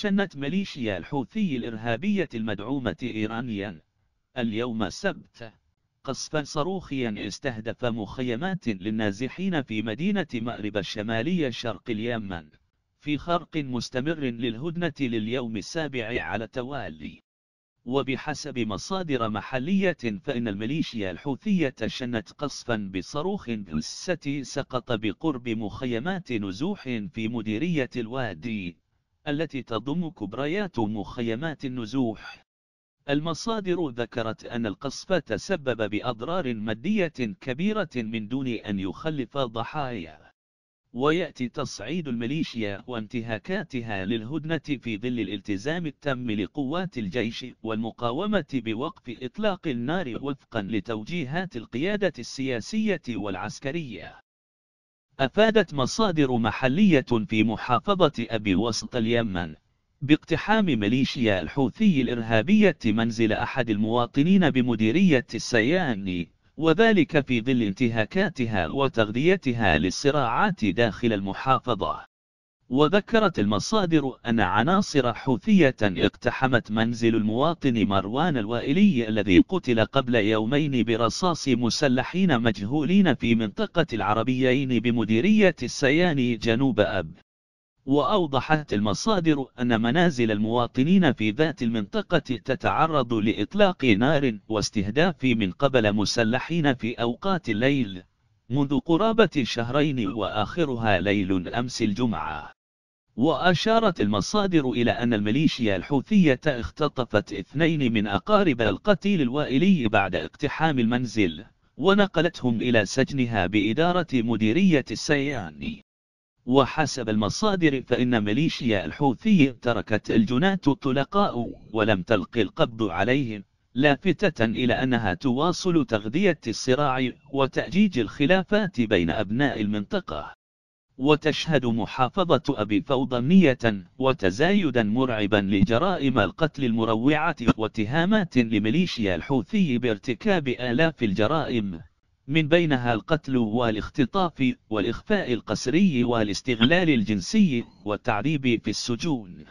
شنت ميليشيا الحوثي الإرهابية المدعومة إيرانيا اليوم السبت قصفا صاروخيا استهدف مخيمات للنازحين في مدينة مأرب الشمالية شرق اليمن في خرق مستمر للهدنة لليوم السابع على التوالي وبحسب مصادر محلية فإن الميليشيا الحوثية شنت قصفا بصاروخ بالسة سقط بقرب مخيمات نزوح في مديرية الوادي التي تضم كبريات مخيمات النزوح المصادر ذكرت أن القصف تسبب بأضرار مادية كبيرة من دون أن يخلف ضحايا ويأتي تصعيد الميليشيا وانتهاكاتها للهدنة في ظل الالتزام التام لقوات الجيش والمقاومة بوقف إطلاق النار وفقا لتوجيهات القيادة السياسية والعسكرية أفادت مصادر محلية في محافظة أبي وسط اليمن باقتحام ميليشيا الحوثي الإرهابية منزل أحد المواطنين بمديرية السيان وذلك في ظل انتهاكاتها وتغذيتها للصراعات داخل المحافظة وذكرت المصادر أن عناصر حوثية اقتحمت منزل المواطن مروان الوائلي الذي قتل قبل يومين برصاص مسلحين مجهولين في منطقة العربيين بمديرية السياني جنوب أب وأوضحت المصادر أن منازل المواطنين في ذات المنطقة تتعرض لإطلاق نار واستهداف من قبل مسلحين في أوقات الليل منذ قرابة شهرين وآخرها ليل أمس الجمعة وأشارت المصادر إلى أن الميليشيا الحوثية اختطفت اثنين من أقارب القتيل الوائلي بعد اقتحام المنزل ونقلتهم إلى سجنها بإدارة مديرية السيان وحسب المصادر فإن ميليشيا الحوثي تركت الجنات الطلقاء ولم تلق القبض عليهم لافتة إلى أنها تواصل تغذية الصراع وتأجيج الخلافات بين أبناء المنطقة وتشهد محافظة أبي فوضى نية وتزايدا مرعبا لجرائم القتل المروعة واتهامات لميليشيا الحوثي بارتكاب آلاف الجرائم من بينها القتل والاختطاف والإخفاء القسري والاستغلال الجنسي والتعذيب في السجون